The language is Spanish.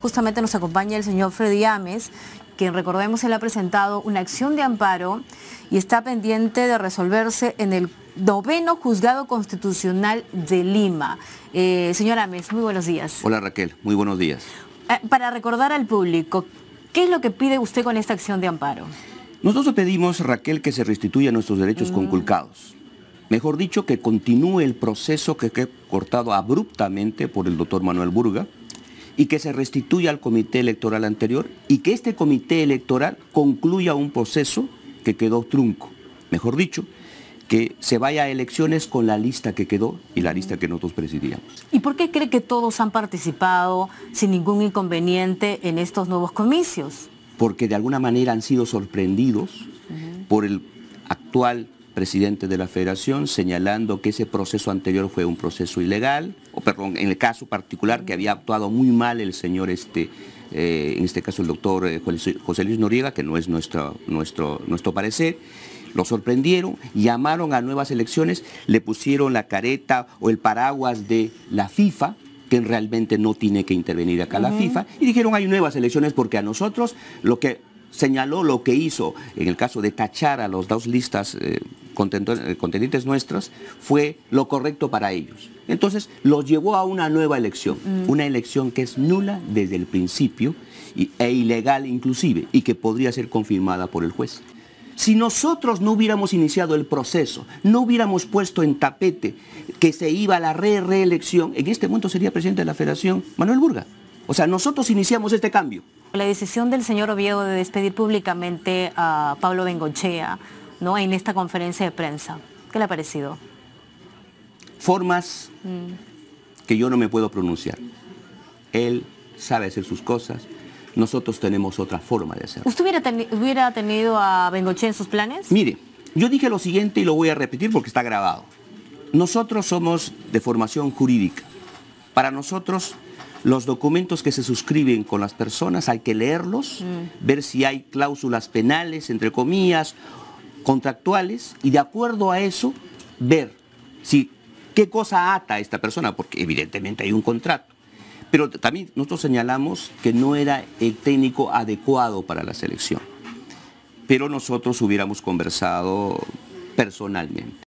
Justamente nos acompaña el señor Freddy Ames, quien recordemos él ha presentado una acción de amparo y está pendiente de resolverse en el noveno juzgado constitucional de Lima. Eh, señor Ames, muy buenos días. Hola Raquel, muy buenos días. Eh, para recordar al público, ¿qué es lo que pide usted con esta acción de amparo? Nosotros pedimos, Raquel, que se restituya nuestros derechos mm. conculcados. Mejor dicho, que continúe el proceso que quedó cortado abruptamente por el doctor Manuel Burga, y que se restituya al comité electoral anterior y que este comité electoral concluya un proceso que quedó trunco. Mejor dicho, que se vaya a elecciones con la lista que quedó y la lista que nosotros presidíamos. ¿Y por qué cree que todos han participado sin ningún inconveniente en estos nuevos comicios? Porque de alguna manera han sido sorprendidos por el actual presidente de la federación señalando que ese proceso anterior fue un proceso ilegal, o perdón, en el caso particular que había actuado muy mal el señor, este, eh, en este caso el doctor eh, José Luis Noriega, que no es nuestro, nuestro, nuestro parecer, lo sorprendieron, llamaron a nuevas elecciones, le pusieron la careta o el paraguas de la FIFA, que realmente no tiene que intervenir acá la FIFA, y dijeron hay nuevas elecciones porque a nosotros lo que señaló lo que hizo en el caso de tachar a los dos listas eh, eh, contendientes nuestras fue lo correcto para ellos. Entonces los llevó a una nueva elección, mm. una elección que es nula desde el principio e ilegal inclusive y que podría ser confirmada por el juez. Si nosotros no hubiéramos iniciado el proceso, no hubiéramos puesto en tapete que se iba a la reelección, en este momento sería presidente de la federación Manuel Burga. O sea, nosotros iniciamos este cambio. La decisión del señor Oviedo de despedir públicamente a Pablo Bengochea ¿no? en esta conferencia de prensa. ¿Qué le ha parecido? Formas mm. que yo no me puedo pronunciar. Él sabe hacer sus cosas, nosotros tenemos otra forma de hacerlo. ¿Usted hubiera, tenido a Bengoche en sus planes? Mire, yo dije lo siguiente y lo voy a repetir porque está grabado. Nosotros somos de formación jurídica. Para nosotros, los documentos que se suscriben con las personas hay que leerlos, mm. ver si hay cláusulas penales, entre comillas, contractuales y de acuerdo a eso ver si qué cosa ata a esta persona, porque evidentemente hay un contrato. Pero también nosotros señalamos que no era el técnico adecuado para la selección, pero nosotros hubiéramos conversado personalmente.